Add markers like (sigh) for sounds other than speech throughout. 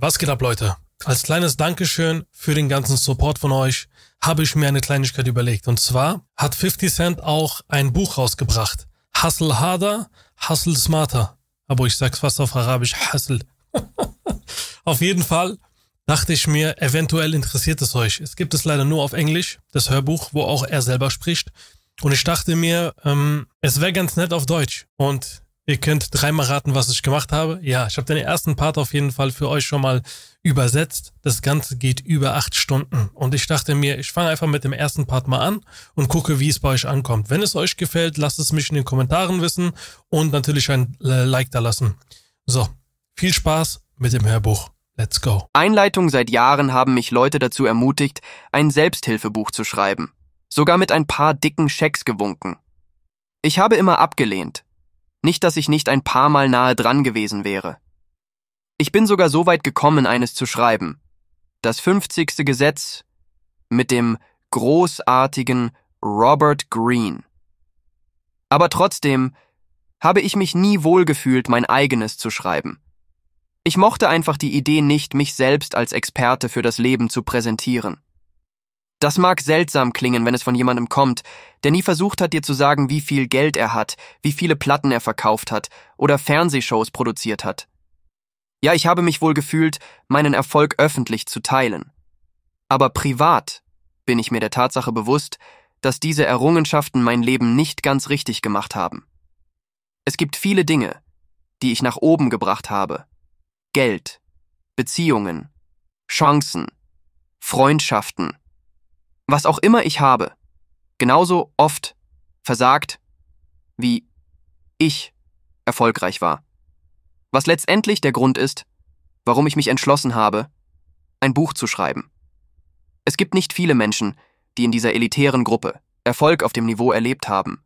Was geht ab, Leute? Als kleines Dankeschön für den ganzen Support von euch habe ich mir eine Kleinigkeit überlegt. Und zwar hat 50 Cent auch ein Buch rausgebracht. Hustle harder, hustle smarter. Aber ich sag's fast auf Arabisch, hustle. (laughs) auf jeden Fall dachte ich mir, eventuell interessiert es euch. Es gibt es leider nur auf Englisch, das Hörbuch, wo auch er selber spricht. Und ich dachte mir, ähm, es wäre ganz nett auf Deutsch. Und Ihr könnt dreimal raten, was ich gemacht habe. Ja, ich habe den ersten Part auf jeden Fall für euch schon mal übersetzt. Das Ganze geht über acht Stunden. Und ich dachte mir, ich fange einfach mit dem ersten Part mal an und gucke, wie es bei euch ankommt. Wenn es euch gefällt, lasst es mich in den Kommentaren wissen und natürlich ein äh, Like da lassen. So, viel Spaß mit dem Hörbuch. Let's go. Einleitung seit Jahren haben mich Leute dazu ermutigt, ein Selbsthilfebuch zu schreiben. Sogar mit ein paar dicken Schecks gewunken. Ich habe immer abgelehnt, nicht, dass ich nicht ein paar Mal nahe dran gewesen wäre. Ich bin sogar so weit gekommen, eines zu schreiben. Das 50. Gesetz mit dem großartigen Robert Greene. Aber trotzdem habe ich mich nie wohlgefühlt, mein eigenes zu schreiben. Ich mochte einfach die Idee nicht, mich selbst als Experte für das Leben zu präsentieren. Das mag seltsam klingen, wenn es von jemandem kommt, der nie versucht hat, dir zu sagen, wie viel Geld er hat, wie viele Platten er verkauft hat oder Fernsehshows produziert hat. Ja, ich habe mich wohl gefühlt, meinen Erfolg öffentlich zu teilen. Aber privat bin ich mir der Tatsache bewusst, dass diese Errungenschaften mein Leben nicht ganz richtig gemacht haben. Es gibt viele Dinge, die ich nach oben gebracht habe. Geld, Beziehungen, Chancen, Freundschaften, was auch immer ich habe, genauso oft versagt, wie ich erfolgreich war. Was letztendlich der Grund ist, warum ich mich entschlossen habe, ein Buch zu schreiben. Es gibt nicht viele Menschen, die in dieser elitären Gruppe Erfolg auf dem Niveau erlebt haben.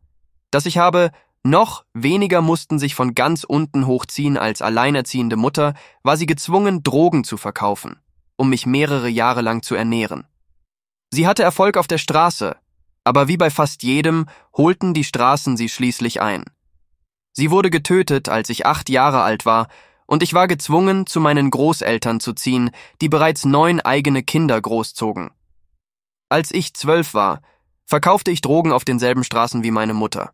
Dass ich habe, noch weniger mussten sich von ganz unten hochziehen als alleinerziehende Mutter, war sie gezwungen, Drogen zu verkaufen, um mich mehrere Jahre lang zu ernähren. Sie hatte Erfolg auf der Straße, aber wie bei fast jedem holten die Straßen sie schließlich ein. Sie wurde getötet, als ich acht Jahre alt war, und ich war gezwungen, zu meinen Großeltern zu ziehen, die bereits neun eigene Kinder großzogen. Als ich zwölf war, verkaufte ich Drogen auf denselben Straßen wie meine Mutter.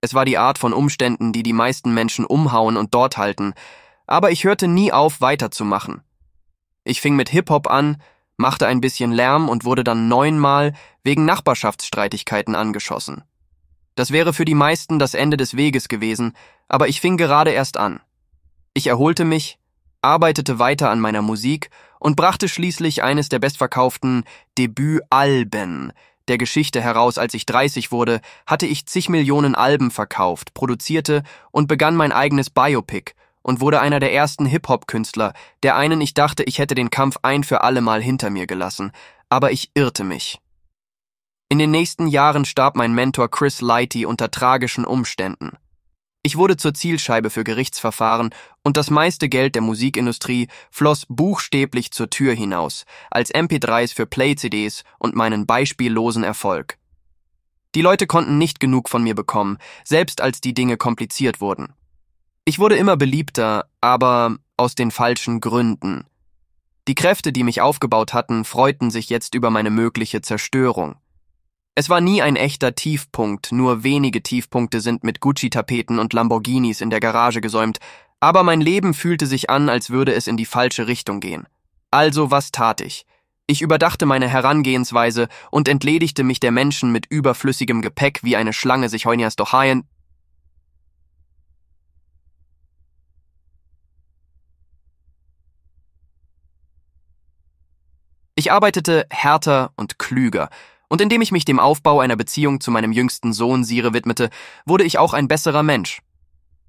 Es war die Art von Umständen, die die meisten Menschen umhauen und dort halten, aber ich hörte nie auf, weiterzumachen. Ich fing mit Hip-Hop an, machte ein bisschen Lärm und wurde dann neunmal wegen Nachbarschaftsstreitigkeiten angeschossen. Das wäre für die meisten das Ende des Weges gewesen, aber ich fing gerade erst an. Ich erholte mich, arbeitete weiter an meiner Musik und brachte schließlich eines der bestverkauften Debütalben der Geschichte heraus, als ich 30 wurde, hatte ich zig Millionen Alben verkauft, produzierte und begann mein eigenes Biopic, und wurde einer der ersten Hip-Hop-Künstler, der einen ich dachte, ich hätte den Kampf ein für alle Mal hinter mir gelassen, aber ich irrte mich. In den nächsten Jahren starb mein Mentor Chris Lighty unter tragischen Umständen. Ich wurde zur Zielscheibe für Gerichtsverfahren und das meiste Geld der Musikindustrie floss buchstäblich zur Tür hinaus, als MP3s für Play-CDs und meinen beispiellosen Erfolg. Die Leute konnten nicht genug von mir bekommen, selbst als die Dinge kompliziert wurden. Ich wurde immer beliebter, aber aus den falschen Gründen. Die Kräfte, die mich aufgebaut hatten, freuten sich jetzt über meine mögliche Zerstörung. Es war nie ein echter Tiefpunkt, nur wenige Tiefpunkte sind mit Gucci-Tapeten und Lamborghinis in der Garage gesäumt, aber mein Leben fühlte sich an, als würde es in die falsche Richtung gehen. Also was tat ich? Ich überdachte meine Herangehensweise und entledigte mich der Menschen mit überflüssigem Gepäck, wie eine Schlange sich Heunias Dohaien, Ich arbeitete härter und klüger, und indem ich mich dem Aufbau einer Beziehung zu meinem jüngsten Sohn Sire widmete, wurde ich auch ein besserer Mensch.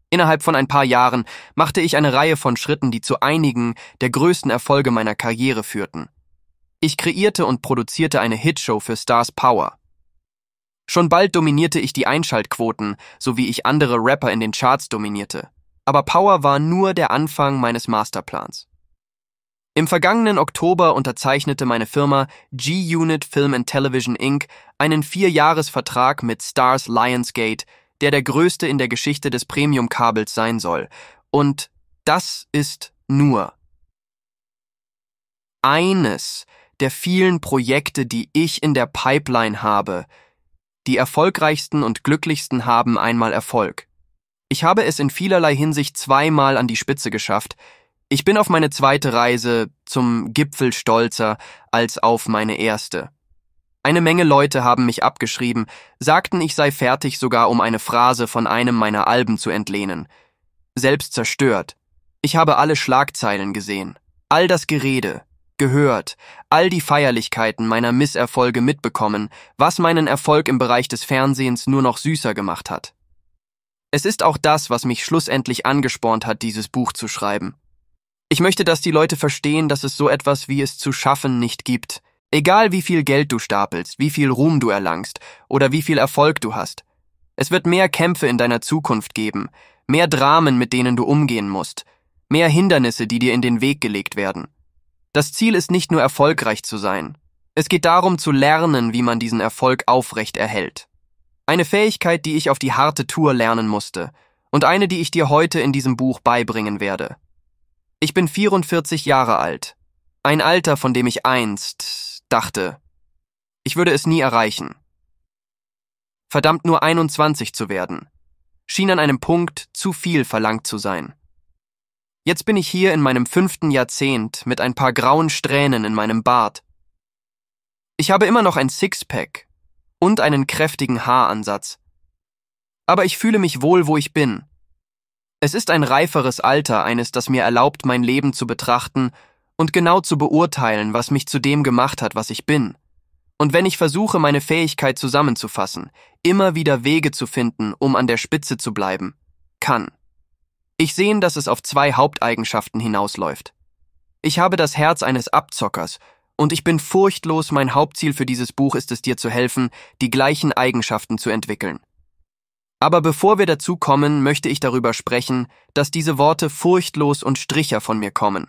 Innerhalb von ein paar Jahren machte ich eine Reihe von Schritten, die zu einigen der größten Erfolge meiner Karriere führten. Ich kreierte und produzierte eine Hitshow für Stars Power. Schon bald dominierte ich die Einschaltquoten, so wie ich andere Rapper in den Charts dominierte. Aber Power war nur der Anfang meines Masterplans. Im vergangenen Oktober unterzeichnete meine Firma G-Unit Film and Television Inc. einen Vierjahresvertrag mit Stars Lionsgate, der der größte in der Geschichte des Premium-Kabels sein soll. Und das ist nur eines der vielen Projekte, die ich in der Pipeline habe. Die erfolgreichsten und glücklichsten haben einmal Erfolg. Ich habe es in vielerlei Hinsicht zweimal an die Spitze geschafft, ich bin auf meine zweite Reise zum Gipfel stolzer als auf meine erste. Eine Menge Leute haben mich abgeschrieben, sagten, ich sei fertig sogar, um eine Phrase von einem meiner Alben zu entlehnen. Selbst zerstört. Ich habe alle Schlagzeilen gesehen, all das Gerede, gehört, all die Feierlichkeiten meiner Misserfolge mitbekommen, was meinen Erfolg im Bereich des Fernsehens nur noch süßer gemacht hat. Es ist auch das, was mich schlussendlich angespornt hat, dieses Buch zu schreiben. Ich möchte, dass die Leute verstehen, dass es so etwas wie es zu schaffen nicht gibt. Egal wie viel Geld du stapelst, wie viel Ruhm du erlangst oder wie viel Erfolg du hast. Es wird mehr Kämpfe in deiner Zukunft geben, mehr Dramen, mit denen du umgehen musst, mehr Hindernisse, die dir in den Weg gelegt werden. Das Ziel ist nicht nur erfolgreich zu sein. Es geht darum zu lernen, wie man diesen Erfolg aufrecht erhält. Eine Fähigkeit, die ich auf die harte Tour lernen musste und eine, die ich dir heute in diesem Buch beibringen werde. Ich bin 44 Jahre alt. Ein Alter, von dem ich einst dachte, ich würde es nie erreichen. Verdammt nur 21 zu werden, schien an einem Punkt zu viel verlangt zu sein. Jetzt bin ich hier in meinem fünften Jahrzehnt mit ein paar grauen Strähnen in meinem Bart. Ich habe immer noch ein Sixpack und einen kräftigen Haaransatz. Aber ich fühle mich wohl, wo ich bin. Es ist ein reiferes Alter, eines, das mir erlaubt, mein Leben zu betrachten und genau zu beurteilen, was mich zu dem gemacht hat, was ich bin. Und wenn ich versuche, meine Fähigkeit zusammenzufassen, immer wieder Wege zu finden, um an der Spitze zu bleiben, kann. Ich sehe, dass es auf zwei Haupteigenschaften hinausläuft. Ich habe das Herz eines Abzockers, und ich bin furchtlos, mein Hauptziel für dieses Buch ist es dir zu helfen, die gleichen Eigenschaften zu entwickeln. Aber bevor wir dazu kommen, möchte ich darüber sprechen, dass diese Worte furchtlos und Stricher von mir kommen.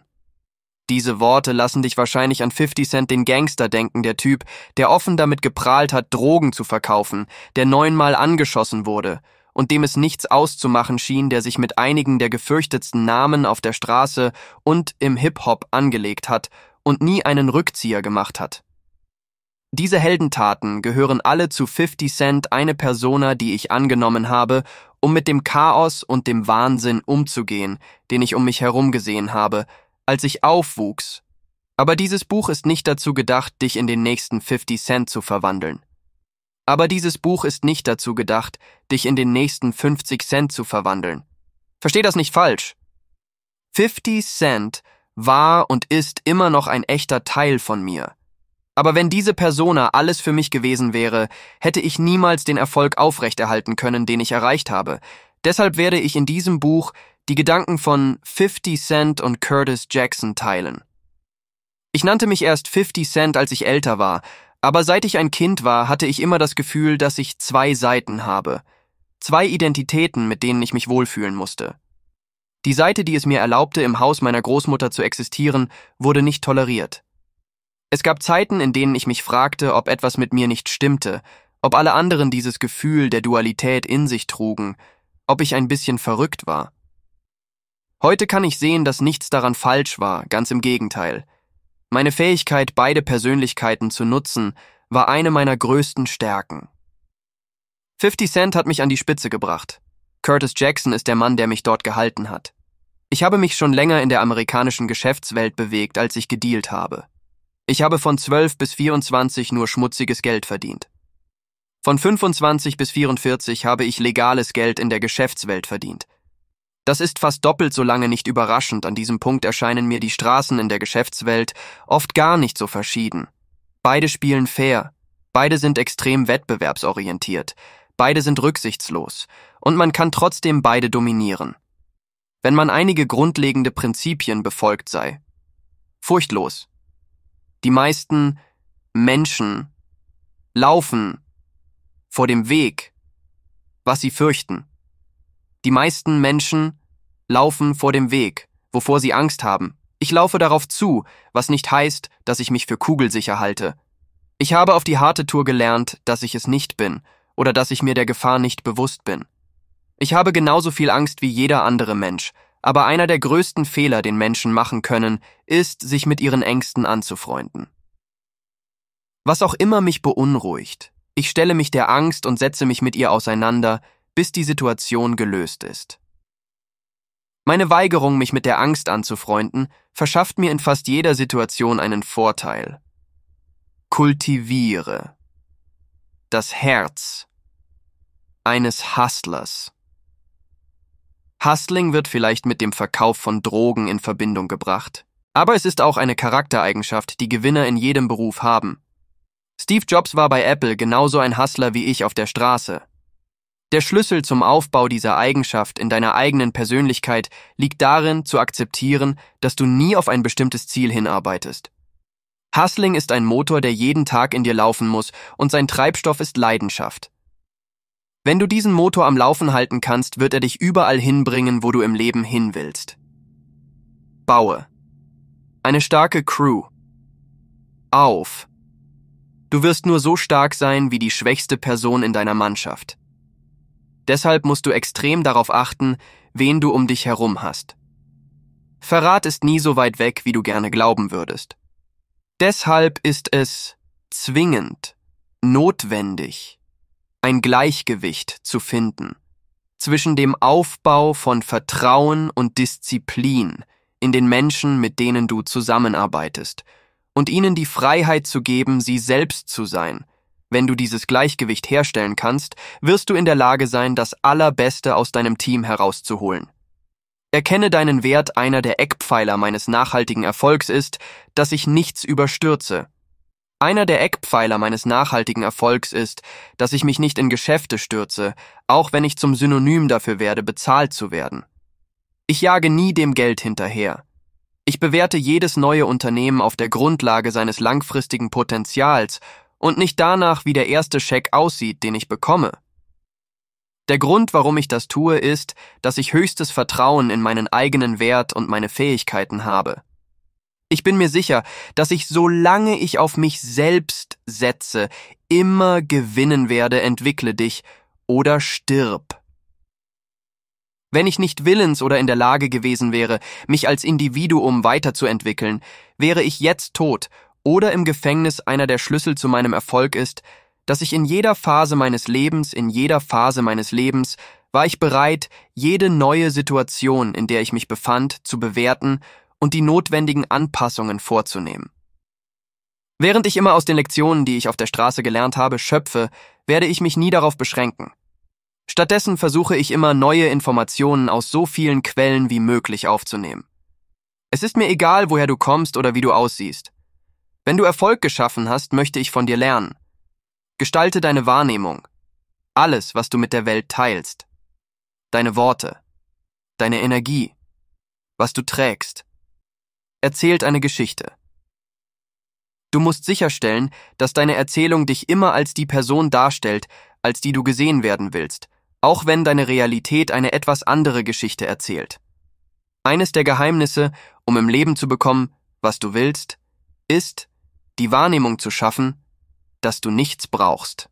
Diese Worte lassen dich wahrscheinlich an 50 Cent den Gangster denken, der Typ, der offen damit geprahlt hat, Drogen zu verkaufen, der neunmal angeschossen wurde und dem es nichts auszumachen schien, der sich mit einigen der gefürchtetsten Namen auf der Straße und im Hip-Hop angelegt hat und nie einen Rückzieher gemacht hat. Diese Heldentaten gehören alle zu 50 Cent eine Persona, die ich angenommen habe, um mit dem Chaos und dem Wahnsinn umzugehen, den ich um mich herum gesehen habe, als ich aufwuchs. Aber dieses Buch ist nicht dazu gedacht, dich in den nächsten 50 Cent zu verwandeln. Aber dieses Buch ist nicht dazu gedacht, dich in den nächsten 50 Cent zu verwandeln. Versteh das nicht falsch. 50 Cent war und ist immer noch ein echter Teil von mir. Aber wenn diese Persona alles für mich gewesen wäre, hätte ich niemals den Erfolg aufrechterhalten können, den ich erreicht habe. Deshalb werde ich in diesem Buch die Gedanken von 50 Cent und Curtis Jackson teilen. Ich nannte mich erst 50 Cent, als ich älter war, aber seit ich ein Kind war, hatte ich immer das Gefühl, dass ich zwei Seiten habe. Zwei Identitäten, mit denen ich mich wohlfühlen musste. Die Seite, die es mir erlaubte, im Haus meiner Großmutter zu existieren, wurde nicht toleriert. Es gab Zeiten, in denen ich mich fragte, ob etwas mit mir nicht stimmte, ob alle anderen dieses Gefühl der Dualität in sich trugen, ob ich ein bisschen verrückt war. Heute kann ich sehen, dass nichts daran falsch war, ganz im Gegenteil. Meine Fähigkeit, beide Persönlichkeiten zu nutzen, war eine meiner größten Stärken. 50 Cent hat mich an die Spitze gebracht. Curtis Jackson ist der Mann, der mich dort gehalten hat. Ich habe mich schon länger in der amerikanischen Geschäftswelt bewegt, als ich gedealt habe. Ich habe von 12 bis 24 nur schmutziges Geld verdient. Von 25 bis 44 habe ich legales Geld in der Geschäftswelt verdient. Das ist fast doppelt so lange nicht überraschend, an diesem Punkt erscheinen mir die Straßen in der Geschäftswelt oft gar nicht so verschieden. Beide spielen fair, beide sind extrem wettbewerbsorientiert, beide sind rücksichtslos, und man kann trotzdem beide dominieren. Wenn man einige grundlegende Prinzipien befolgt sei. Furchtlos, die meisten Menschen laufen vor dem Weg, was sie fürchten. Die meisten Menschen laufen vor dem Weg, wovor sie Angst haben. Ich laufe darauf zu, was nicht heißt, dass ich mich für kugelsicher halte. Ich habe auf die harte Tour gelernt, dass ich es nicht bin oder dass ich mir der Gefahr nicht bewusst bin. Ich habe genauso viel Angst wie jeder andere Mensch, aber einer der größten Fehler, den Menschen machen können, ist, sich mit ihren Ängsten anzufreunden. Was auch immer mich beunruhigt, ich stelle mich der Angst und setze mich mit ihr auseinander, bis die Situation gelöst ist. Meine Weigerung, mich mit der Angst anzufreunden, verschafft mir in fast jeder Situation einen Vorteil. Kultiviere das Herz eines Hustlers. Hustling wird vielleicht mit dem Verkauf von Drogen in Verbindung gebracht. Aber es ist auch eine Charaktereigenschaft, die Gewinner in jedem Beruf haben. Steve Jobs war bei Apple genauso ein Hustler wie ich auf der Straße. Der Schlüssel zum Aufbau dieser Eigenschaft in deiner eigenen Persönlichkeit liegt darin, zu akzeptieren, dass du nie auf ein bestimmtes Ziel hinarbeitest. Hustling ist ein Motor, der jeden Tag in dir laufen muss, und sein Treibstoff ist Leidenschaft. Wenn du diesen Motor am Laufen halten kannst, wird er dich überall hinbringen, wo du im Leben hin willst. Baue. Eine starke Crew. Auf. Du wirst nur so stark sein wie die schwächste Person in deiner Mannschaft. Deshalb musst du extrem darauf achten, wen du um dich herum hast. Verrat ist nie so weit weg, wie du gerne glauben würdest. Deshalb ist es zwingend, notwendig, ein Gleichgewicht zu finden zwischen dem Aufbau von Vertrauen und Disziplin in den Menschen, mit denen du zusammenarbeitest, und ihnen die Freiheit zu geben, sie selbst zu sein. Wenn du dieses Gleichgewicht herstellen kannst, wirst du in der Lage sein, das Allerbeste aus deinem Team herauszuholen. Erkenne deinen Wert, einer der Eckpfeiler meines nachhaltigen Erfolgs ist, dass ich nichts überstürze, einer der Eckpfeiler meines nachhaltigen Erfolgs ist, dass ich mich nicht in Geschäfte stürze, auch wenn ich zum Synonym dafür werde, bezahlt zu werden. Ich jage nie dem Geld hinterher. Ich bewerte jedes neue Unternehmen auf der Grundlage seines langfristigen Potenzials und nicht danach, wie der erste Scheck aussieht, den ich bekomme. Der Grund, warum ich das tue, ist, dass ich höchstes Vertrauen in meinen eigenen Wert und meine Fähigkeiten habe. Ich bin mir sicher, dass ich, solange ich auf mich selbst setze, immer gewinnen werde, entwickle dich oder stirb. Wenn ich nicht willens oder in der Lage gewesen wäre, mich als Individuum weiterzuentwickeln, wäre ich jetzt tot oder im Gefängnis einer der Schlüssel zu meinem Erfolg ist, dass ich in jeder Phase meines Lebens, in jeder Phase meines Lebens, war ich bereit, jede neue Situation, in der ich mich befand, zu bewerten und die notwendigen Anpassungen vorzunehmen. Während ich immer aus den Lektionen, die ich auf der Straße gelernt habe, schöpfe, werde ich mich nie darauf beschränken. Stattdessen versuche ich immer neue Informationen aus so vielen Quellen wie möglich aufzunehmen. Es ist mir egal, woher du kommst oder wie du aussiehst. Wenn du Erfolg geschaffen hast, möchte ich von dir lernen. Gestalte deine Wahrnehmung, alles, was du mit der Welt teilst, deine Worte, deine Energie, was du trägst, erzählt eine Geschichte. Du musst sicherstellen, dass deine Erzählung dich immer als die Person darstellt, als die du gesehen werden willst, auch wenn deine Realität eine etwas andere Geschichte erzählt. Eines der Geheimnisse, um im Leben zu bekommen, was du willst, ist, die Wahrnehmung zu schaffen, dass du nichts brauchst.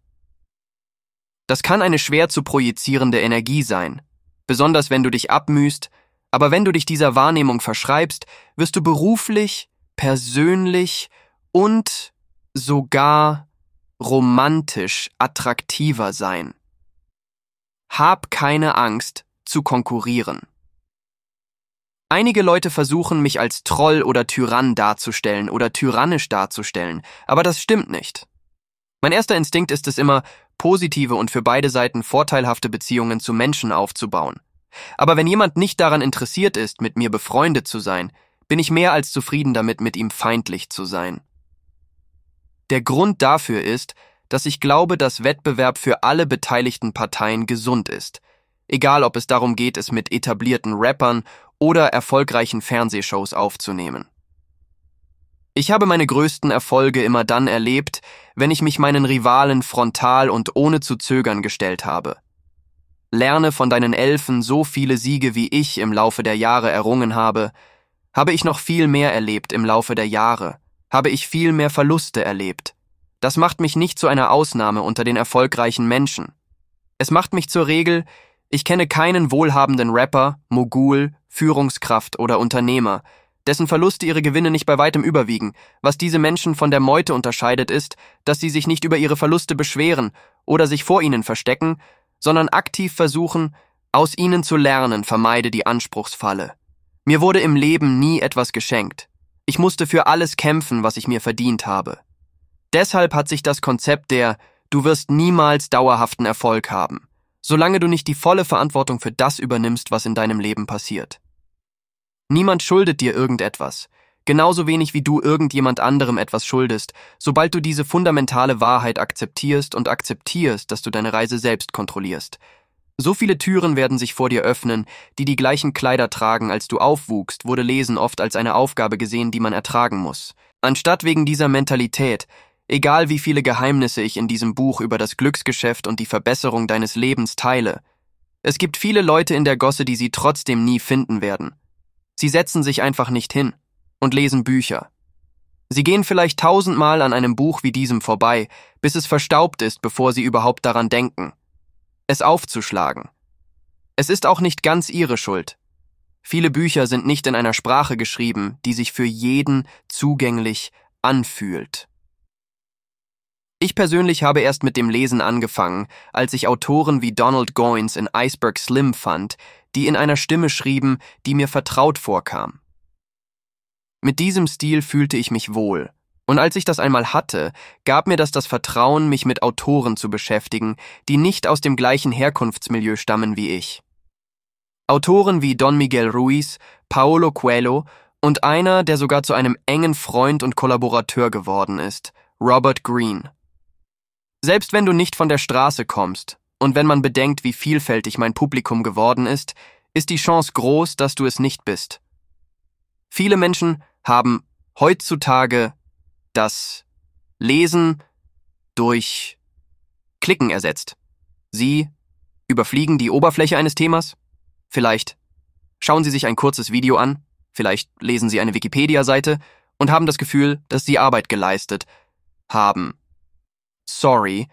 Das kann eine schwer zu projizierende Energie sein, besonders wenn du dich abmühst, aber wenn du dich dieser Wahrnehmung verschreibst, wirst du beruflich, persönlich und sogar romantisch attraktiver sein. Hab keine Angst zu konkurrieren. Einige Leute versuchen, mich als Troll oder Tyrann darzustellen oder tyrannisch darzustellen, aber das stimmt nicht. Mein erster Instinkt ist es immer, positive und für beide Seiten vorteilhafte Beziehungen zu Menschen aufzubauen. Aber wenn jemand nicht daran interessiert ist, mit mir befreundet zu sein, bin ich mehr als zufrieden damit, mit ihm feindlich zu sein. Der Grund dafür ist, dass ich glaube, dass Wettbewerb für alle beteiligten Parteien gesund ist, egal ob es darum geht, es mit etablierten Rappern oder erfolgreichen Fernsehshows aufzunehmen. Ich habe meine größten Erfolge immer dann erlebt, wenn ich mich meinen Rivalen frontal und ohne zu zögern gestellt habe – lerne von deinen Elfen so viele Siege, wie ich im Laufe der Jahre errungen habe, habe ich noch viel mehr erlebt im Laufe der Jahre, habe ich viel mehr Verluste erlebt. Das macht mich nicht zu einer Ausnahme unter den erfolgreichen Menschen. Es macht mich zur Regel, ich kenne keinen wohlhabenden Rapper, Mogul, Führungskraft oder Unternehmer, dessen Verluste ihre Gewinne nicht bei weitem überwiegen. Was diese Menschen von der Meute unterscheidet ist, dass sie sich nicht über ihre Verluste beschweren oder sich vor ihnen verstecken, sondern aktiv versuchen, aus ihnen zu lernen, vermeide die Anspruchsfalle. Mir wurde im Leben nie etwas geschenkt. Ich musste für alles kämpfen, was ich mir verdient habe. Deshalb hat sich das Konzept der Du wirst niemals dauerhaften Erfolg haben, solange du nicht die volle Verantwortung für das übernimmst, was in deinem Leben passiert. Niemand schuldet dir irgendetwas, genauso wenig wie du irgendjemand anderem etwas schuldest, sobald du diese fundamentale Wahrheit akzeptierst und akzeptierst, dass du deine Reise selbst kontrollierst. So viele Türen werden sich vor dir öffnen, die die gleichen Kleider tragen, als du aufwuchst, wurde Lesen oft als eine Aufgabe gesehen, die man ertragen muss. Anstatt wegen dieser Mentalität, egal wie viele Geheimnisse ich in diesem Buch über das Glücksgeschäft und die Verbesserung deines Lebens teile, es gibt viele Leute in der Gosse, die sie trotzdem nie finden werden. Sie setzen sich einfach nicht hin und lesen Bücher. Sie gehen vielleicht tausendmal an einem Buch wie diesem vorbei, bis es verstaubt ist, bevor sie überhaupt daran denken. Es aufzuschlagen. Es ist auch nicht ganz ihre Schuld. Viele Bücher sind nicht in einer Sprache geschrieben, die sich für jeden zugänglich anfühlt. Ich persönlich habe erst mit dem Lesen angefangen, als ich Autoren wie Donald Goins in Iceberg Slim fand, die in einer Stimme schrieben, die mir vertraut vorkam. Mit diesem Stil fühlte ich mich wohl. Und als ich das einmal hatte, gab mir das das Vertrauen, mich mit Autoren zu beschäftigen, die nicht aus dem gleichen Herkunftsmilieu stammen wie ich. Autoren wie Don Miguel Ruiz, Paolo Coelho und einer, der sogar zu einem engen Freund und Kollaborateur geworden ist, Robert Greene. Selbst wenn du nicht von der Straße kommst und wenn man bedenkt, wie vielfältig mein Publikum geworden ist, ist die Chance groß, dass du es nicht bist. Viele Menschen haben heutzutage das Lesen durch Klicken ersetzt. Sie überfliegen die Oberfläche eines Themas, vielleicht schauen Sie sich ein kurzes Video an, vielleicht lesen Sie eine Wikipedia-Seite und haben das Gefühl, dass Sie Arbeit geleistet haben. Sorry,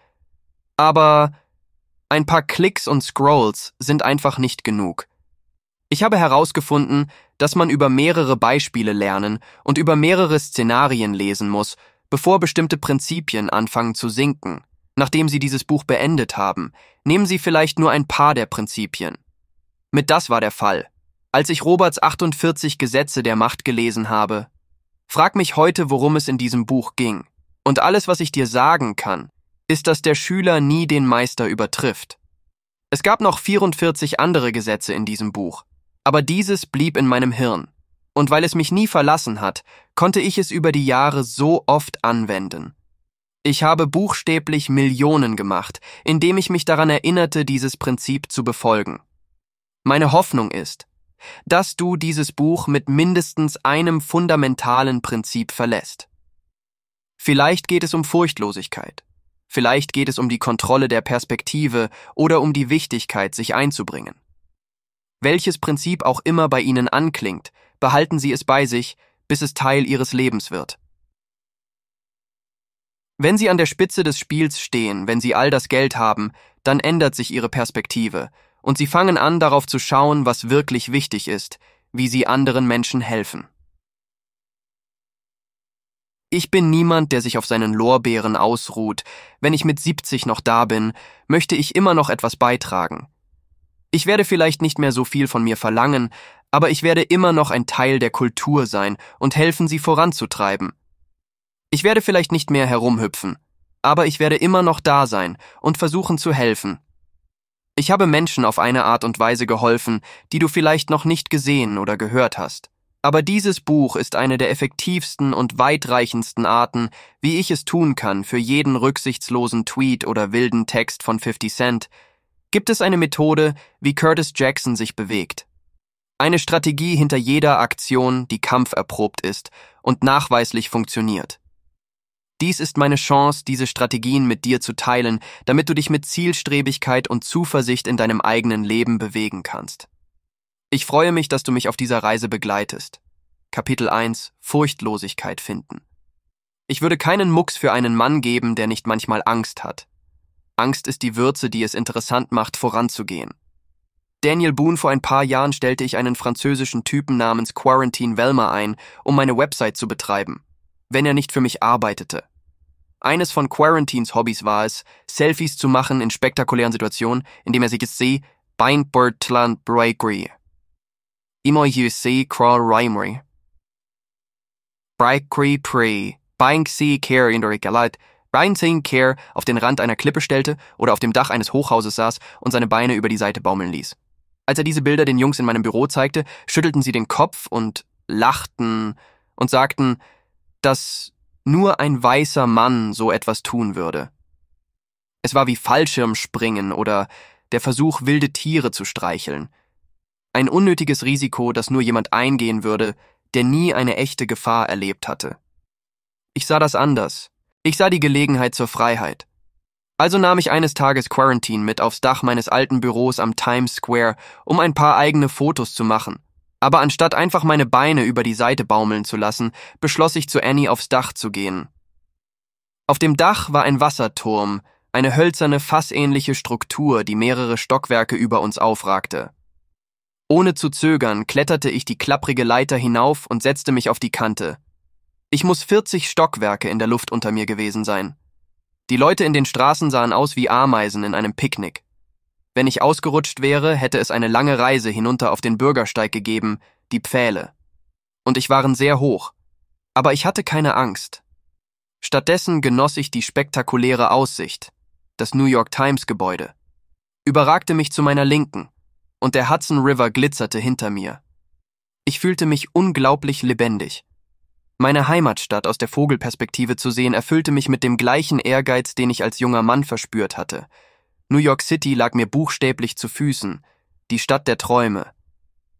aber ein paar Klicks und Scrolls sind einfach nicht genug. Ich habe herausgefunden, dass man über mehrere Beispiele lernen und über mehrere Szenarien lesen muss, bevor bestimmte Prinzipien anfangen zu sinken. Nachdem Sie dieses Buch beendet haben, nehmen Sie vielleicht nur ein paar der Prinzipien. Mit das war der Fall. Als ich Roberts 48 Gesetze der Macht gelesen habe, frag mich heute, worum es in diesem Buch ging. Und alles, was ich dir sagen kann, ist, dass der Schüler nie den Meister übertrifft. Es gab noch 44 andere Gesetze in diesem Buch, aber dieses blieb in meinem Hirn. Und weil es mich nie verlassen hat, konnte ich es über die Jahre so oft anwenden. Ich habe buchstäblich Millionen gemacht, indem ich mich daran erinnerte, dieses Prinzip zu befolgen. Meine Hoffnung ist, dass du dieses Buch mit mindestens einem fundamentalen Prinzip verlässt. Vielleicht geht es um Furchtlosigkeit, vielleicht geht es um die Kontrolle der Perspektive oder um die Wichtigkeit, sich einzubringen. Welches Prinzip auch immer bei Ihnen anklingt, behalten Sie es bei sich, bis es Teil Ihres Lebens wird. Wenn Sie an der Spitze des Spiels stehen, wenn Sie all das Geld haben, dann ändert sich Ihre Perspektive und Sie fangen an darauf zu schauen, was wirklich wichtig ist, wie Sie anderen Menschen helfen. Ich bin niemand, der sich auf seinen Lorbeeren ausruht. Wenn ich mit 70 noch da bin, möchte ich immer noch etwas beitragen. Ich werde vielleicht nicht mehr so viel von mir verlangen, aber ich werde immer noch ein Teil der Kultur sein und helfen, sie voranzutreiben. Ich werde vielleicht nicht mehr herumhüpfen, aber ich werde immer noch da sein und versuchen zu helfen. Ich habe Menschen auf eine Art und Weise geholfen, die du vielleicht noch nicht gesehen oder gehört hast. Aber dieses Buch ist eine der effektivsten und weitreichendsten Arten, wie ich es tun kann, für jeden rücksichtslosen Tweet oder wilden Text von 50 Cent, gibt es eine Methode, wie Curtis Jackson sich bewegt. Eine Strategie hinter jeder Aktion, die kampferprobt ist und nachweislich funktioniert. Dies ist meine Chance, diese Strategien mit dir zu teilen, damit du dich mit Zielstrebigkeit und Zuversicht in deinem eigenen Leben bewegen kannst. Ich freue mich, dass du mich auf dieser Reise begleitest. Kapitel 1 Furchtlosigkeit finden. Ich würde keinen Mucks für einen Mann geben, der nicht manchmal Angst hat. Angst ist die Würze, die es interessant macht, voranzugehen. Daniel Boone vor ein paar Jahren stellte ich einen französischen Typen namens Quarantine Velma ein, um meine Website zu betreiben, wenn er nicht für mich arbeitete. Eines von Quarantines Hobbys war es, Selfies zu machen in spektakulären Situationen, indem er sich gesehen, Beinbertland Braigri. Immer UC Crawl Rimery. Braigri Pre, Banksy Carry in der Regalat, Ryan St. Care auf den Rand einer Klippe stellte oder auf dem Dach eines Hochhauses saß und seine Beine über die Seite baumeln ließ. Als er diese Bilder den Jungs in meinem Büro zeigte, schüttelten sie den Kopf und lachten und sagten, dass nur ein weißer Mann so etwas tun würde. Es war wie Fallschirmspringen oder der Versuch, wilde Tiere zu streicheln. Ein unnötiges Risiko, das nur jemand eingehen würde, der nie eine echte Gefahr erlebt hatte. Ich sah das anders. Ich sah die Gelegenheit zur Freiheit. Also nahm ich eines Tages Quarantine mit aufs Dach meines alten Büros am Times Square, um ein paar eigene Fotos zu machen. Aber anstatt einfach meine Beine über die Seite baumeln zu lassen, beschloss ich zu Annie aufs Dach zu gehen. Auf dem Dach war ein Wasserturm, eine hölzerne, fassähnliche Struktur, die mehrere Stockwerke über uns aufragte. Ohne zu zögern kletterte ich die klapprige Leiter hinauf und setzte mich auf die Kante. Ich muss 40 Stockwerke in der Luft unter mir gewesen sein. Die Leute in den Straßen sahen aus wie Ameisen in einem Picknick. Wenn ich ausgerutscht wäre, hätte es eine lange Reise hinunter auf den Bürgersteig gegeben, die Pfähle. Und ich waren sehr hoch. Aber ich hatte keine Angst. Stattdessen genoss ich die spektakuläre Aussicht, das New York Times Gebäude, überragte mich zu meiner Linken, und der Hudson River glitzerte hinter mir. Ich fühlte mich unglaublich lebendig. Meine Heimatstadt aus der Vogelperspektive zu sehen, erfüllte mich mit dem gleichen Ehrgeiz, den ich als junger Mann verspürt hatte. New York City lag mir buchstäblich zu Füßen, die Stadt der Träume.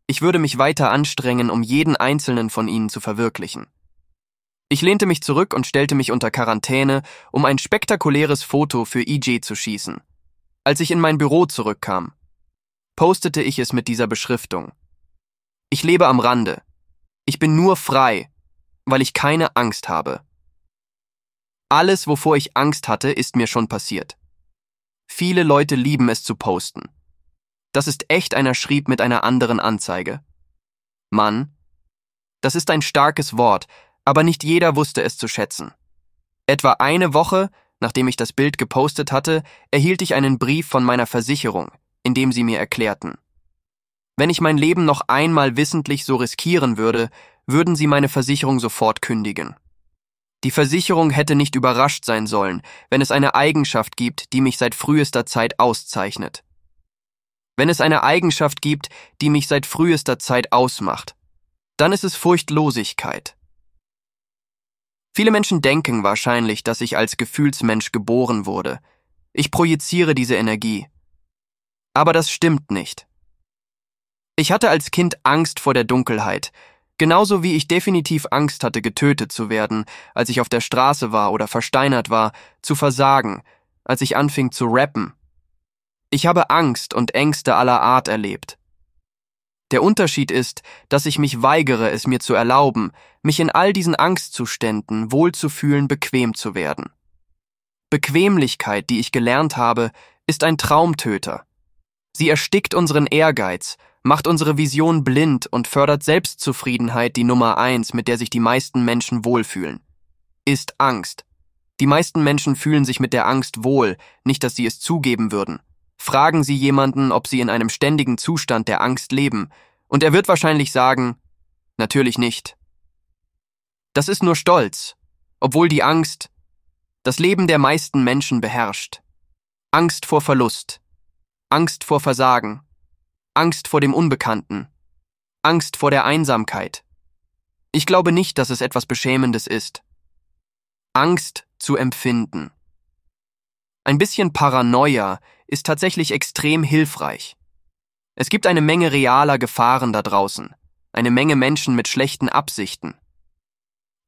Ich würde mich weiter anstrengen, um jeden einzelnen von ihnen zu verwirklichen. Ich lehnte mich zurück und stellte mich unter Quarantäne, um ein spektakuläres Foto für EJ zu schießen. Als ich in mein Büro zurückkam, postete ich es mit dieser Beschriftung. Ich lebe am Rande. Ich bin nur frei, weil ich keine Angst habe. Alles, wovor ich Angst hatte, ist mir schon passiert. Viele Leute lieben es zu posten. Das ist echt einer schrieb mit einer anderen Anzeige. Mann, das ist ein starkes Wort, aber nicht jeder wusste es zu schätzen. Etwa eine Woche, nachdem ich das Bild gepostet hatte, erhielt ich einen Brief von meiner Versicherung, in dem sie mir erklärten. Wenn ich mein Leben noch einmal wissentlich so riskieren würde, würden sie meine Versicherung sofort kündigen. Die Versicherung hätte nicht überrascht sein sollen, wenn es eine Eigenschaft gibt, die mich seit frühester Zeit auszeichnet. Wenn es eine Eigenschaft gibt, die mich seit frühester Zeit ausmacht, dann ist es Furchtlosigkeit. Viele Menschen denken wahrscheinlich, dass ich als Gefühlsmensch geboren wurde. Ich projiziere diese Energie. Aber das stimmt nicht. Ich hatte als Kind Angst vor der Dunkelheit, Genauso wie ich definitiv Angst hatte, getötet zu werden, als ich auf der Straße war oder versteinert war, zu versagen, als ich anfing zu rappen. Ich habe Angst und Ängste aller Art erlebt. Der Unterschied ist, dass ich mich weigere, es mir zu erlauben, mich in all diesen Angstzuständen wohlzufühlen, bequem zu werden. Bequemlichkeit, die ich gelernt habe, ist ein Traumtöter. Sie erstickt unseren Ehrgeiz macht unsere Vision blind und fördert Selbstzufriedenheit die Nummer eins, mit der sich die meisten Menschen wohlfühlen. Ist Angst. Die meisten Menschen fühlen sich mit der Angst wohl, nicht dass sie es zugeben würden. Fragen Sie jemanden, ob sie in einem ständigen Zustand der Angst leben, und er wird wahrscheinlich sagen, natürlich nicht. Das ist nur Stolz, obwohl die Angst das Leben der meisten Menschen beherrscht. Angst vor Verlust, Angst vor Versagen, Angst vor dem Unbekannten, Angst vor der Einsamkeit. Ich glaube nicht, dass es etwas Beschämendes ist. Angst zu empfinden. Ein bisschen Paranoia ist tatsächlich extrem hilfreich. Es gibt eine Menge realer Gefahren da draußen, eine Menge Menschen mit schlechten Absichten.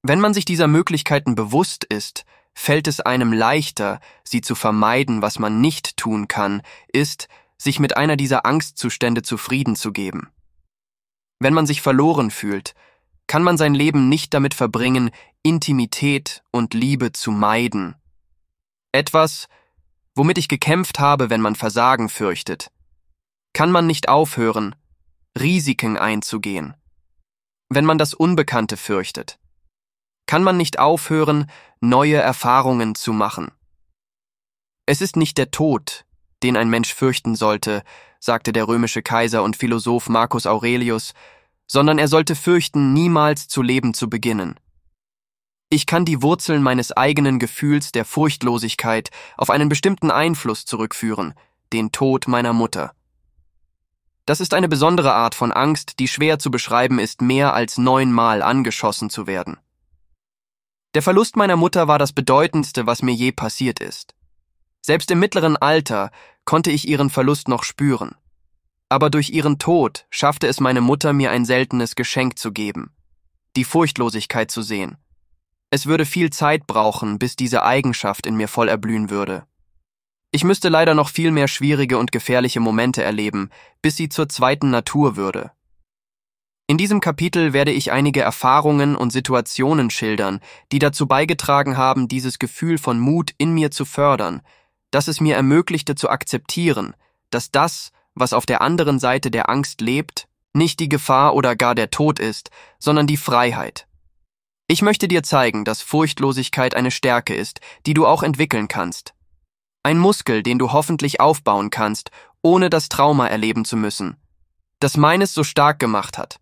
Wenn man sich dieser Möglichkeiten bewusst ist, fällt es einem leichter, sie zu vermeiden, was man nicht tun kann, ist, sich mit einer dieser Angstzustände zufrieden zu geben. Wenn man sich verloren fühlt, kann man sein Leben nicht damit verbringen, Intimität und Liebe zu meiden. Etwas, womit ich gekämpft habe, wenn man Versagen fürchtet. Kann man nicht aufhören, Risiken einzugehen. Wenn man das Unbekannte fürchtet. Kann man nicht aufhören, neue Erfahrungen zu machen. Es ist nicht der Tod, den ein Mensch fürchten sollte, sagte der römische Kaiser und Philosoph Marcus Aurelius, sondern er sollte fürchten, niemals zu leben zu beginnen. Ich kann die Wurzeln meines eigenen Gefühls der Furchtlosigkeit auf einen bestimmten Einfluss zurückführen, den Tod meiner Mutter. Das ist eine besondere Art von Angst, die schwer zu beschreiben ist, mehr als neunmal angeschossen zu werden. Der Verlust meiner Mutter war das bedeutendste, was mir je passiert ist. Selbst im mittleren Alter konnte ich ihren Verlust noch spüren. Aber durch ihren Tod schaffte es meine Mutter, mir ein seltenes Geschenk zu geben, die Furchtlosigkeit zu sehen. Es würde viel Zeit brauchen, bis diese Eigenschaft in mir voll erblühen würde. Ich müsste leider noch viel mehr schwierige und gefährliche Momente erleben, bis sie zur zweiten Natur würde. In diesem Kapitel werde ich einige Erfahrungen und Situationen schildern, die dazu beigetragen haben, dieses Gefühl von Mut in mir zu fördern, dass es mir ermöglichte zu akzeptieren, dass das, was auf der anderen Seite der Angst lebt, nicht die Gefahr oder gar der Tod ist, sondern die Freiheit. Ich möchte dir zeigen, dass Furchtlosigkeit eine Stärke ist, die du auch entwickeln kannst. Ein Muskel, den du hoffentlich aufbauen kannst, ohne das Trauma erleben zu müssen, das meines so stark gemacht hat.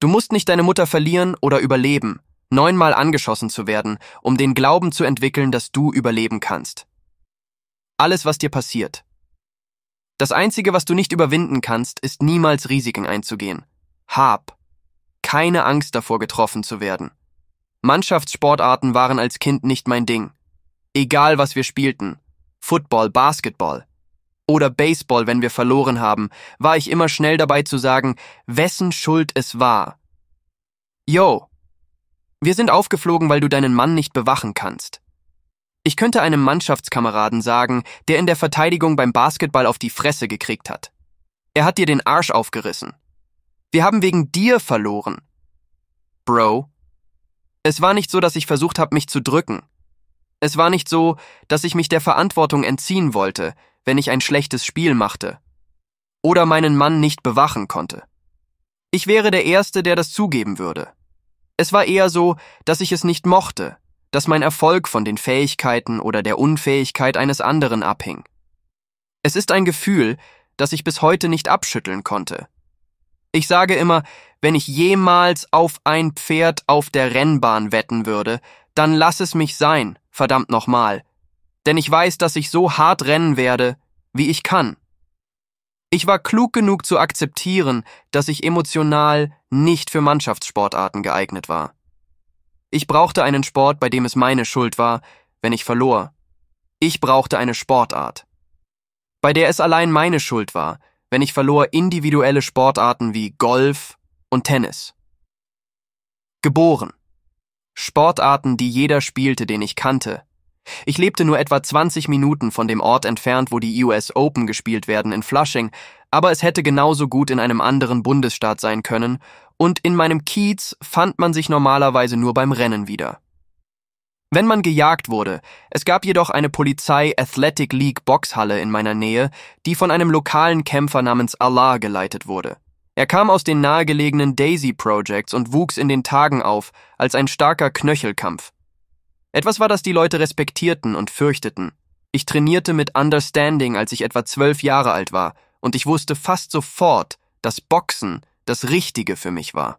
Du musst nicht deine Mutter verlieren oder überleben, neunmal angeschossen zu werden, um den Glauben zu entwickeln, dass du überleben kannst. Alles, was dir passiert. Das Einzige, was du nicht überwinden kannst, ist niemals Risiken einzugehen. Hab keine Angst davor, getroffen zu werden. Mannschaftssportarten waren als Kind nicht mein Ding. Egal, was wir spielten, Football, Basketball oder Baseball, wenn wir verloren haben, war ich immer schnell dabei zu sagen, wessen Schuld es war. Yo, wir sind aufgeflogen, weil du deinen Mann nicht bewachen kannst. Ich könnte einem Mannschaftskameraden sagen, der in der Verteidigung beim Basketball auf die Fresse gekriegt hat. Er hat dir den Arsch aufgerissen. Wir haben wegen dir verloren. Bro. Es war nicht so, dass ich versucht habe, mich zu drücken. Es war nicht so, dass ich mich der Verantwortung entziehen wollte, wenn ich ein schlechtes Spiel machte. Oder meinen Mann nicht bewachen konnte. Ich wäre der Erste, der das zugeben würde. Es war eher so, dass ich es nicht mochte, dass mein Erfolg von den Fähigkeiten oder der Unfähigkeit eines anderen abhing. Es ist ein Gefühl, das ich bis heute nicht abschütteln konnte. Ich sage immer, wenn ich jemals auf ein Pferd auf der Rennbahn wetten würde, dann lass es mich sein, verdammt nochmal, denn ich weiß, dass ich so hart rennen werde, wie ich kann. Ich war klug genug zu akzeptieren, dass ich emotional nicht für Mannschaftssportarten geeignet war. Ich brauchte einen Sport, bei dem es meine Schuld war, wenn ich verlor. Ich brauchte eine Sportart, bei der es allein meine Schuld war, wenn ich verlor individuelle Sportarten wie Golf und Tennis. Geboren. Sportarten, die jeder spielte, den ich kannte. Ich lebte nur etwa 20 Minuten von dem Ort entfernt, wo die US Open gespielt werden in Flushing, aber es hätte genauso gut in einem anderen Bundesstaat sein können und in meinem Kiez fand man sich normalerweise nur beim Rennen wieder. Wenn man gejagt wurde, es gab jedoch eine Polizei Athletic League Boxhalle in meiner Nähe, die von einem lokalen Kämpfer namens Allah geleitet wurde. Er kam aus den nahegelegenen Daisy Projects und wuchs in den Tagen auf als ein starker Knöchelkampf. Etwas war, das die Leute respektierten und fürchteten. Ich trainierte mit Understanding, als ich etwa zwölf Jahre alt war, und ich wusste fast sofort, dass Boxen das Richtige für mich war.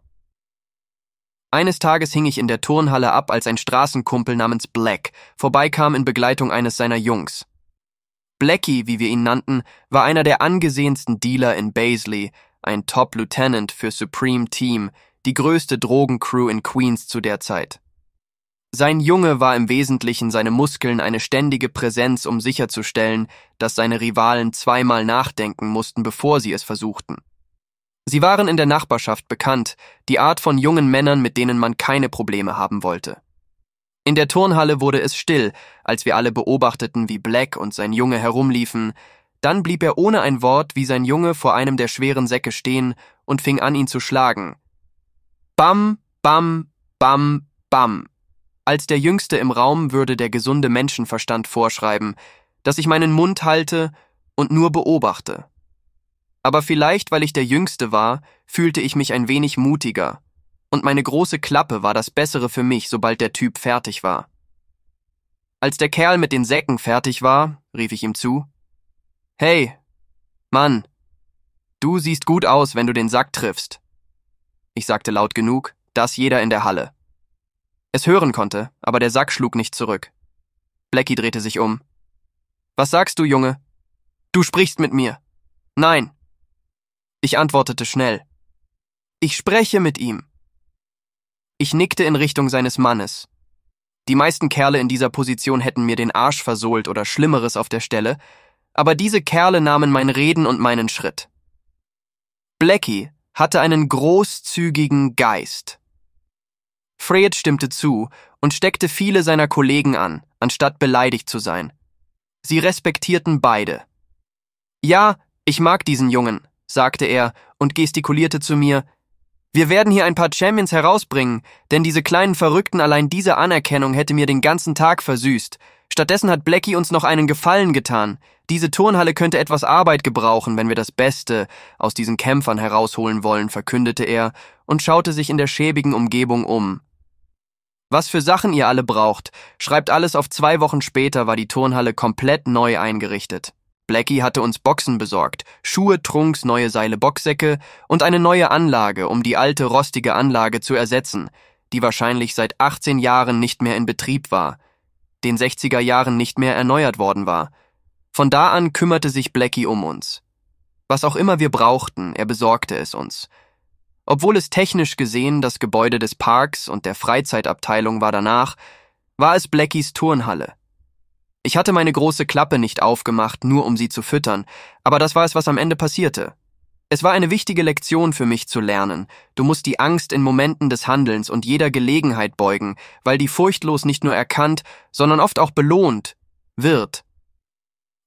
Eines Tages hing ich in der Turnhalle ab, als ein Straßenkumpel namens Black vorbeikam in Begleitung eines seiner Jungs. Blackie, wie wir ihn nannten, war einer der angesehensten Dealer in Baisley, ein Top-Lieutenant für Supreme Team, die größte Drogencrew in Queens zu der Zeit. Sein Junge war im Wesentlichen seine Muskeln eine ständige Präsenz, um sicherzustellen, dass seine Rivalen zweimal nachdenken mussten, bevor sie es versuchten. Sie waren in der Nachbarschaft bekannt, die Art von jungen Männern, mit denen man keine Probleme haben wollte. In der Turnhalle wurde es still, als wir alle beobachteten, wie Black und sein Junge herumliefen, dann blieb er ohne ein Wort wie sein Junge vor einem der schweren Säcke stehen und fing an, ihn zu schlagen. Bam, bam, bam, bam. Als der Jüngste im Raum würde der gesunde Menschenverstand vorschreiben, dass ich meinen Mund halte und nur beobachte aber vielleicht, weil ich der Jüngste war, fühlte ich mich ein wenig mutiger, und meine große Klappe war das Bessere für mich, sobald der Typ fertig war. Als der Kerl mit den Säcken fertig war, rief ich ihm zu Hey, Mann, du siehst gut aus, wenn du den Sack triffst. Ich sagte laut genug, dass jeder in der Halle es hören konnte, aber der Sack schlug nicht zurück. Blackie drehte sich um. Was sagst du, Junge? Du sprichst mit mir. Nein, ich antwortete schnell. Ich spreche mit ihm. Ich nickte in Richtung seines Mannes. Die meisten Kerle in dieser Position hätten mir den Arsch versohlt oder Schlimmeres auf der Stelle, aber diese Kerle nahmen mein Reden und meinen Schritt. Blackie hatte einen großzügigen Geist. Fred stimmte zu und steckte viele seiner Kollegen an, anstatt beleidigt zu sein. Sie respektierten beide. Ja, ich mag diesen Jungen, sagte er und gestikulierte zu mir, wir werden hier ein paar Champions herausbringen, denn diese kleinen Verrückten allein diese Anerkennung hätte mir den ganzen Tag versüßt. Stattdessen hat Blackie uns noch einen Gefallen getan. Diese Turnhalle könnte etwas Arbeit gebrauchen, wenn wir das Beste aus diesen Kämpfern herausholen wollen, verkündete er und schaute sich in der schäbigen Umgebung um. Was für Sachen ihr alle braucht, schreibt alles auf zwei Wochen später war die Turnhalle komplett neu eingerichtet. Blackie hatte uns Boxen besorgt, Schuhe, Trunks, neue Seile, Boxsäcke und eine neue Anlage, um die alte rostige Anlage zu ersetzen, die wahrscheinlich seit 18 Jahren nicht mehr in Betrieb war, den 60er Jahren nicht mehr erneuert worden war. Von da an kümmerte sich Blackie um uns. Was auch immer wir brauchten, er besorgte es uns. Obwohl es technisch gesehen das Gebäude des Parks und der Freizeitabteilung war danach, war es Blackies Turnhalle – ich hatte meine große Klappe nicht aufgemacht, nur um sie zu füttern, aber das war es, was am Ende passierte. Es war eine wichtige Lektion für mich zu lernen. Du musst die Angst in Momenten des Handelns und jeder Gelegenheit beugen, weil die furchtlos nicht nur erkannt, sondern oft auch belohnt wird.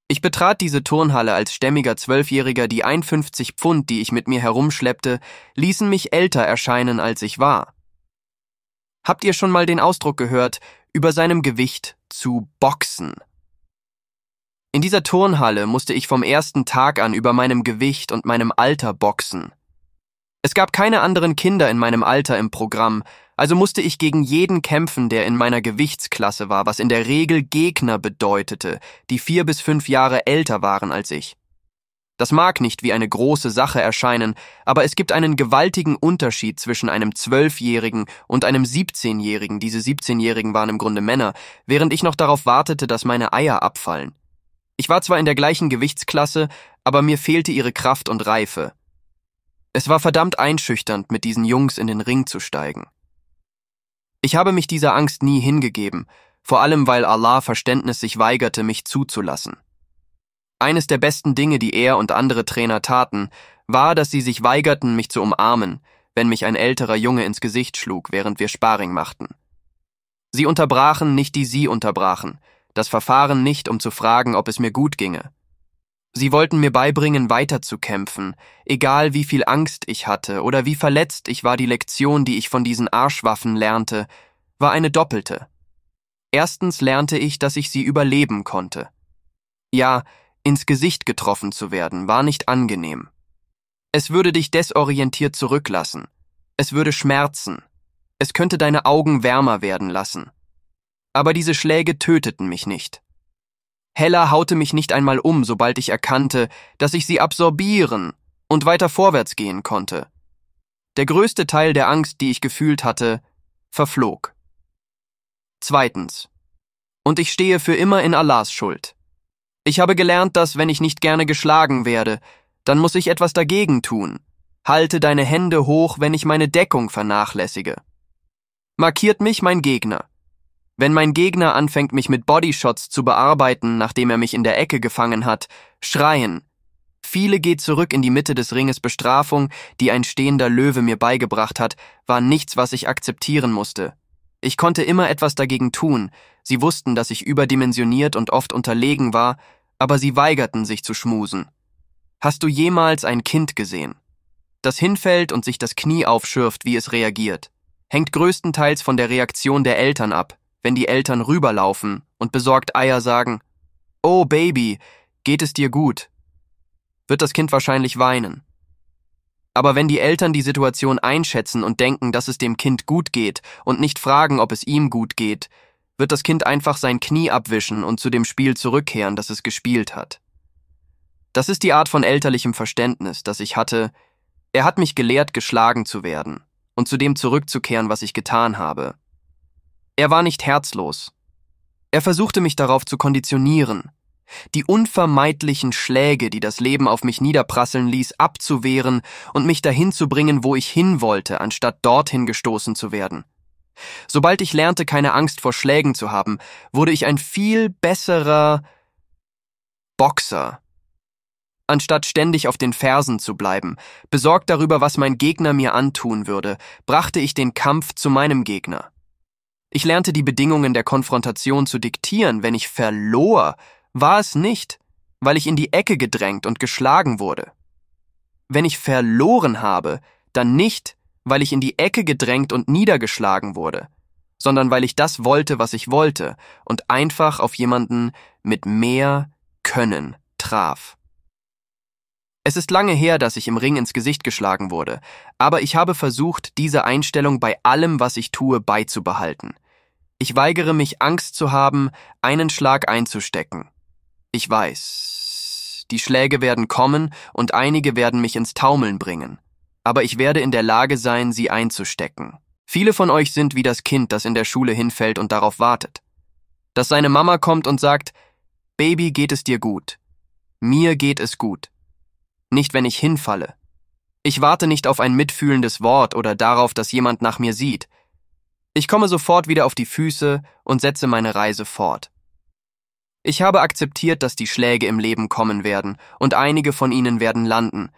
Ich betrat diese Turnhalle als stämmiger Zwölfjähriger, die 51 Pfund, die ich mit mir herumschleppte, ließen mich älter erscheinen, als ich war. Habt ihr schon mal den Ausdruck gehört, über seinem Gewicht zu boxen? In dieser Turnhalle musste ich vom ersten Tag an über meinem Gewicht und meinem Alter boxen. Es gab keine anderen Kinder in meinem Alter im Programm, also musste ich gegen jeden kämpfen, der in meiner Gewichtsklasse war, was in der Regel Gegner bedeutete, die vier bis fünf Jahre älter waren als ich. Das mag nicht wie eine große Sache erscheinen, aber es gibt einen gewaltigen Unterschied zwischen einem Zwölfjährigen und einem Siebzehnjährigen, diese Siebzehnjährigen waren im Grunde Männer, während ich noch darauf wartete, dass meine Eier abfallen. Ich war zwar in der gleichen Gewichtsklasse, aber mir fehlte ihre Kraft und Reife. Es war verdammt einschüchternd, mit diesen Jungs in den Ring zu steigen. Ich habe mich dieser Angst nie hingegeben, vor allem weil Allah Verständnis sich weigerte, mich zuzulassen. Eines der besten Dinge, die er und andere Trainer taten, war, dass sie sich weigerten, mich zu umarmen, wenn mich ein älterer Junge ins Gesicht schlug, während wir Sparring machten. Sie unterbrachen nicht die sie unterbrachen, das Verfahren nicht, um zu fragen, ob es mir gut ginge. Sie wollten mir beibringen, weiterzukämpfen, egal wie viel Angst ich hatte oder wie verletzt ich war, die Lektion, die ich von diesen Arschwaffen lernte, war eine doppelte. Erstens lernte ich, dass ich sie überleben konnte. Ja, ins Gesicht getroffen zu werden, war nicht angenehm. Es würde dich desorientiert zurücklassen. Es würde schmerzen. Es könnte deine Augen wärmer werden lassen. Aber diese Schläge töteten mich nicht. Hella haute mich nicht einmal um, sobald ich erkannte, dass ich sie absorbieren und weiter vorwärts gehen konnte. Der größte Teil der Angst, die ich gefühlt hatte, verflog. Zweitens. Und ich stehe für immer in Allahs Schuld. Ich habe gelernt, dass wenn ich nicht gerne geschlagen werde, dann muss ich etwas dagegen tun. Halte deine Hände hoch, wenn ich meine Deckung vernachlässige. Markiert mich mein Gegner. Wenn mein Gegner anfängt, mich mit Bodyshots zu bearbeiten, nachdem er mich in der Ecke gefangen hat, schreien. Viele geht zurück in die Mitte des Ringes Bestrafung, die ein stehender Löwe mir beigebracht hat, war nichts, was ich akzeptieren musste. Ich konnte immer etwas dagegen tun, sie wussten, dass ich überdimensioniert und oft unterlegen war, aber sie weigerten sich zu schmusen. Hast du jemals ein Kind gesehen? Das hinfällt und sich das Knie aufschürft, wie es reagiert. Hängt größtenteils von der Reaktion der Eltern ab wenn die Eltern rüberlaufen und besorgt Eier sagen, Oh Baby, geht es dir gut? wird das Kind wahrscheinlich weinen. Aber wenn die Eltern die Situation einschätzen und denken, dass es dem Kind gut geht und nicht fragen, ob es ihm gut geht, wird das Kind einfach sein Knie abwischen und zu dem Spiel zurückkehren, das es gespielt hat. Das ist die Art von elterlichem Verständnis, das ich hatte. Er hat mich gelehrt, geschlagen zu werden und zu dem zurückzukehren, was ich getan habe. Er war nicht herzlos. Er versuchte mich darauf zu konditionieren, die unvermeidlichen Schläge, die das Leben auf mich niederprasseln ließ, abzuwehren und mich dahin zu bringen, wo ich hin wollte, anstatt dorthin gestoßen zu werden. Sobald ich lernte, keine Angst vor Schlägen zu haben, wurde ich ein viel besserer Boxer. Anstatt ständig auf den Fersen zu bleiben, besorgt darüber, was mein Gegner mir antun würde, brachte ich den Kampf zu meinem Gegner. Ich lernte die Bedingungen der Konfrontation zu diktieren, wenn ich verlor, war es nicht, weil ich in die Ecke gedrängt und geschlagen wurde. Wenn ich verloren habe, dann nicht, weil ich in die Ecke gedrängt und niedergeschlagen wurde, sondern weil ich das wollte, was ich wollte und einfach auf jemanden mit mehr Können traf. Es ist lange her, dass ich im Ring ins Gesicht geschlagen wurde, aber ich habe versucht, diese Einstellung bei allem, was ich tue, beizubehalten. Ich weigere mich, Angst zu haben, einen Schlag einzustecken. Ich weiß, die Schläge werden kommen und einige werden mich ins Taumeln bringen, aber ich werde in der Lage sein, sie einzustecken. Viele von euch sind wie das Kind, das in der Schule hinfällt und darauf wartet. Dass seine Mama kommt und sagt, Baby, geht es dir gut. Mir geht es gut nicht wenn ich hinfalle. Ich warte nicht auf ein mitfühlendes Wort oder darauf, dass jemand nach mir sieht. Ich komme sofort wieder auf die Füße und setze meine Reise fort. Ich habe akzeptiert, dass die Schläge im Leben kommen werden, und einige von ihnen werden landen,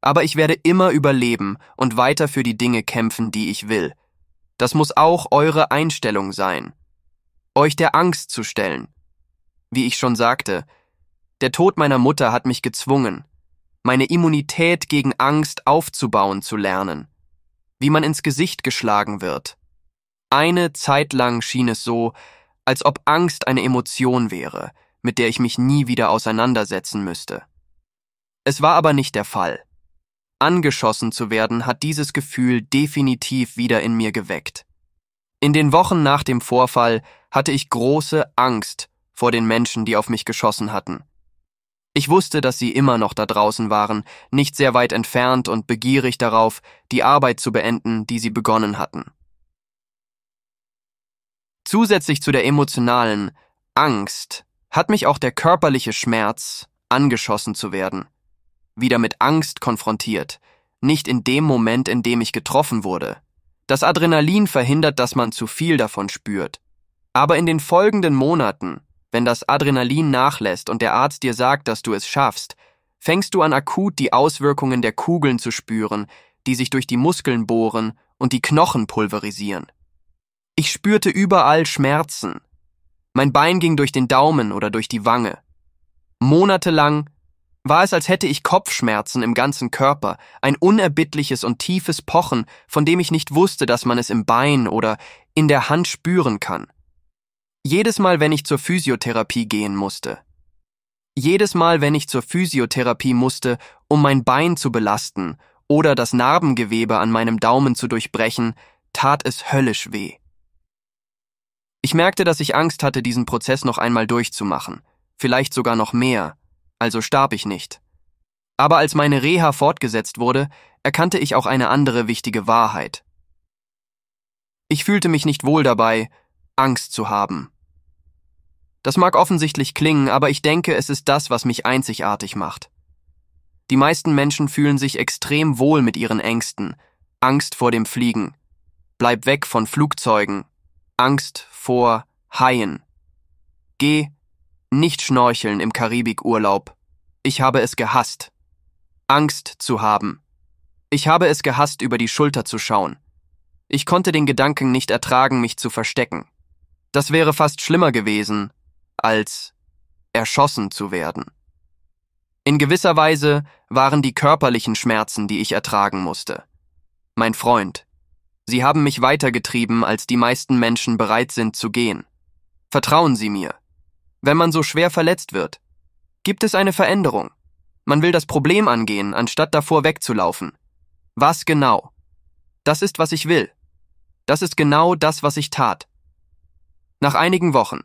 aber ich werde immer überleben und weiter für die Dinge kämpfen, die ich will. Das muss auch eure Einstellung sein. Euch der Angst zu stellen. Wie ich schon sagte, der Tod meiner Mutter hat mich gezwungen, meine Immunität gegen Angst aufzubauen zu lernen, wie man ins Gesicht geschlagen wird. Eine Zeit lang schien es so, als ob Angst eine Emotion wäre, mit der ich mich nie wieder auseinandersetzen müsste. Es war aber nicht der Fall. Angeschossen zu werden hat dieses Gefühl definitiv wieder in mir geweckt. In den Wochen nach dem Vorfall hatte ich große Angst vor den Menschen, die auf mich geschossen hatten. Ich wusste, dass sie immer noch da draußen waren, nicht sehr weit entfernt und begierig darauf, die Arbeit zu beenden, die sie begonnen hatten. Zusätzlich zu der emotionalen Angst hat mich auch der körperliche Schmerz, angeschossen zu werden, wieder mit Angst konfrontiert, nicht in dem Moment, in dem ich getroffen wurde. Das Adrenalin verhindert, dass man zu viel davon spürt. Aber in den folgenden Monaten wenn das Adrenalin nachlässt und der Arzt dir sagt, dass du es schaffst, fängst du an akut die Auswirkungen der Kugeln zu spüren, die sich durch die Muskeln bohren und die Knochen pulverisieren. Ich spürte überall Schmerzen. Mein Bein ging durch den Daumen oder durch die Wange. Monatelang war es, als hätte ich Kopfschmerzen im ganzen Körper, ein unerbittliches und tiefes Pochen, von dem ich nicht wusste, dass man es im Bein oder in der Hand spüren kann. Jedes Mal, wenn ich zur Physiotherapie gehen musste. Jedes Mal, wenn ich zur Physiotherapie musste, um mein Bein zu belasten oder das Narbengewebe an meinem Daumen zu durchbrechen, tat es höllisch weh. Ich merkte, dass ich Angst hatte, diesen Prozess noch einmal durchzumachen, vielleicht sogar noch mehr, also starb ich nicht. Aber als meine Reha fortgesetzt wurde, erkannte ich auch eine andere wichtige Wahrheit. Ich fühlte mich nicht wohl dabei, Angst zu haben. Das mag offensichtlich klingen, aber ich denke, es ist das, was mich einzigartig macht. Die meisten Menschen fühlen sich extrem wohl mit ihren Ängsten. Angst vor dem Fliegen. Bleib weg von Flugzeugen. Angst vor Haien. Geh nicht schnorcheln im Karibikurlaub. Ich habe es gehasst. Angst zu haben. Ich habe es gehasst, über die Schulter zu schauen. Ich konnte den Gedanken nicht ertragen, mich zu verstecken. Das wäre fast schlimmer gewesen, als erschossen zu werden. In gewisser Weise waren die körperlichen Schmerzen, die ich ertragen musste. Mein Freund, Sie haben mich weitergetrieben, als die meisten Menschen bereit sind zu gehen. Vertrauen Sie mir. Wenn man so schwer verletzt wird, gibt es eine Veränderung. Man will das Problem angehen, anstatt davor wegzulaufen. Was genau? Das ist, was ich will. Das ist genau das, was ich tat. Nach einigen Wochen.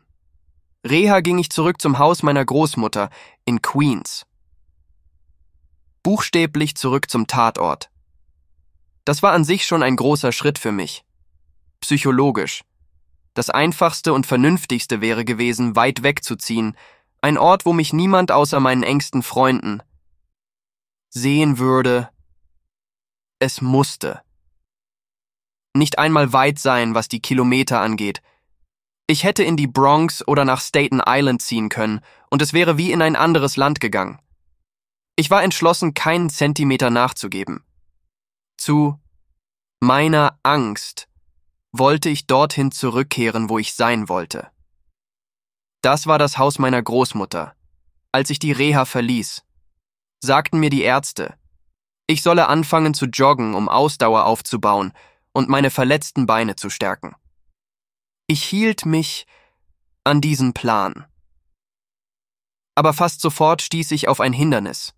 Reha ging ich zurück zum Haus meiner Großmutter in Queens. Buchstäblich zurück zum Tatort. Das war an sich schon ein großer Schritt für mich. Psychologisch. Das einfachste und vernünftigste wäre gewesen, weit wegzuziehen, ein Ort, wo mich niemand außer meinen engsten Freunden sehen würde. Es musste. Nicht einmal weit sein, was die Kilometer angeht, ich hätte in die Bronx oder nach Staten Island ziehen können, und es wäre wie in ein anderes Land gegangen. Ich war entschlossen, keinen Zentimeter nachzugeben. Zu meiner Angst wollte ich dorthin zurückkehren, wo ich sein wollte. Das war das Haus meiner Großmutter. Als ich die Reha verließ, sagten mir die Ärzte, ich solle anfangen zu joggen, um Ausdauer aufzubauen und meine verletzten Beine zu stärken. Ich hielt mich an diesen Plan. Aber fast sofort stieß ich auf ein Hindernis.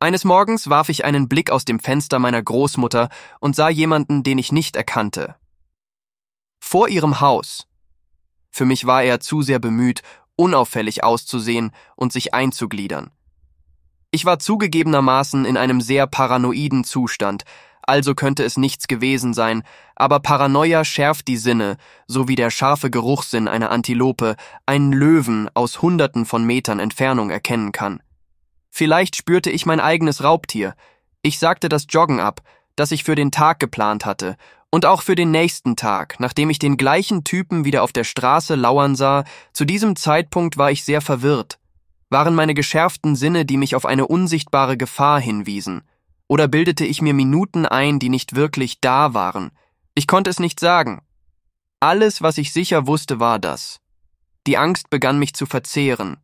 Eines Morgens warf ich einen Blick aus dem Fenster meiner Großmutter und sah jemanden, den ich nicht erkannte. Vor ihrem Haus. Für mich war er zu sehr bemüht, unauffällig auszusehen und sich einzugliedern. Ich war zugegebenermaßen in einem sehr paranoiden Zustand, also könnte es nichts gewesen sein, aber Paranoia schärft die Sinne, so wie der scharfe Geruchssinn einer Antilope einen Löwen aus Hunderten von Metern Entfernung erkennen kann. Vielleicht spürte ich mein eigenes Raubtier. Ich sagte das Joggen ab, das ich für den Tag geplant hatte, und auch für den nächsten Tag, nachdem ich den gleichen Typen wieder auf der Straße lauern sah, zu diesem Zeitpunkt war ich sehr verwirrt. Waren meine geschärften Sinne, die mich auf eine unsichtbare Gefahr hinwiesen. Oder bildete ich mir Minuten ein, die nicht wirklich da waren? Ich konnte es nicht sagen. Alles, was ich sicher wusste, war das. Die Angst begann mich zu verzehren.